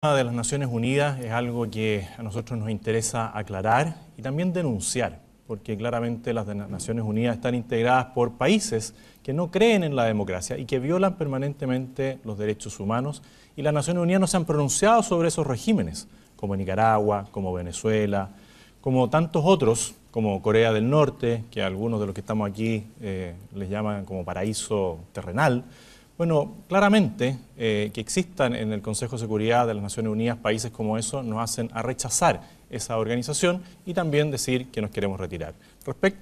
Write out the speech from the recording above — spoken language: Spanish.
de las Naciones Unidas es algo que a nosotros nos interesa aclarar y también denunciar, porque claramente las Naciones Unidas están integradas por países que no creen en la democracia y que violan permanentemente los derechos humanos y las Naciones Unidas no se han pronunciado sobre esos regímenes, como Nicaragua, como Venezuela, como tantos otros, como Corea del Norte, que algunos de los que estamos aquí eh, les llaman como paraíso terrenal, bueno, claramente eh, que existan en el Consejo de Seguridad de las Naciones Unidas países como eso nos hacen a rechazar esa organización y también decir que nos queremos retirar. Respecto